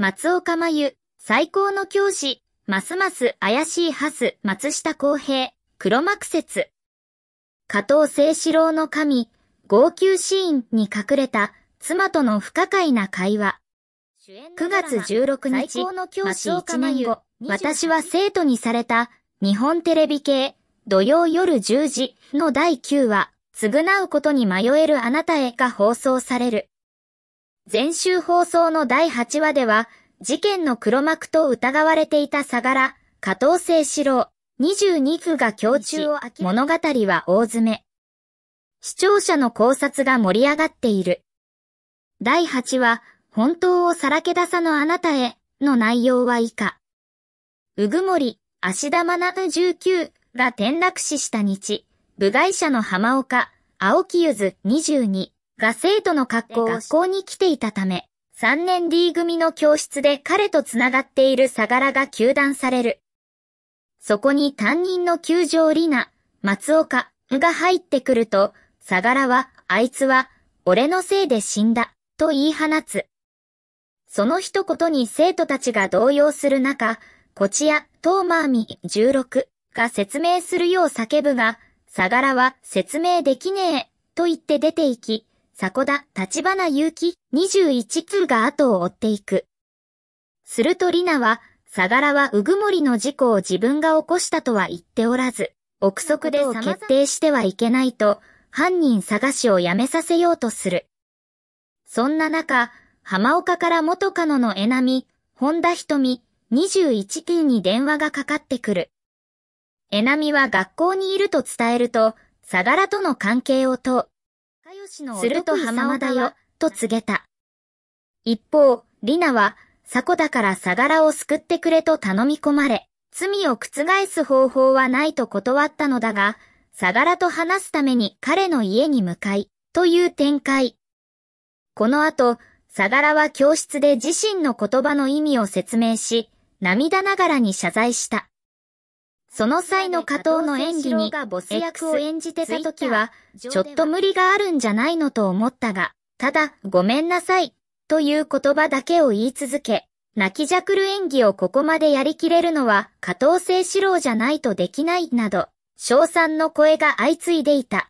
松岡真由、最高の教師、ますます怪しいハス、松下洸平、黒幕説。加藤清志郎の神、号泣シーンに隠れた妻との不可解な会話。9月16日、松岡真由、私は生徒にされた日本テレビ系土曜夜10時の第9話、償うことに迷えるあなたへが放送される。前週放送の第8話では、事件の黒幕と疑われていた相良、加藤清志郎、22区が共中を明物語は大詰め。視聴者の考察が盛り上がっている。第8話、本当をさらけ出さのあなたへ、の内容は以下。うぐもり、足田学19が転落死した日、部外者の浜岡、青木ゆず22。が生徒の格好学校に来ていたため、3年 D 組の教室で彼と繋がっている相良が休断される。そこに担任の球場リナ、松岡、が入ってくると、相良は、あいつは、俺のせいで死んだ、と言い放つ。その一言に生徒たちが動揺する中、こちや、トーマーミ16が説明するよう叫ぶが、相良は説明できねえ、と言って出て行き、迫田、立花祐希、21通が後を追っていく。するとリナは、相良はうぐもりの事故を自分が起こしたとは言っておらず、憶測でを決定してはいけないと、犯人探しをやめさせようとする。そんな中、浜岡から元カノの江波、本田瞳、21級に電話がかかってくる。江波は学校にいると伝えると、相良との関係を問う。すると浜田よ、と告げた。一方、リナは、迫だからガラを救ってくれと頼み込まれ、罪を覆す方法はないと断ったのだが、相良と話すために彼の家に向かい、という展開。この後、相良は教室で自身の言葉の意味を説明し、涙ながらに謝罪した。その際の加藤の演技に、ボス役を演じてた時は、ちょっと無理があるんじゃないのと思ったが、ただ、ごめんなさい、という言葉だけを言い続け、泣きじゃくる演技をここまでやりきれるのは、加藤清志郎じゃないとできないなど、賞賛の声が相次いでいた。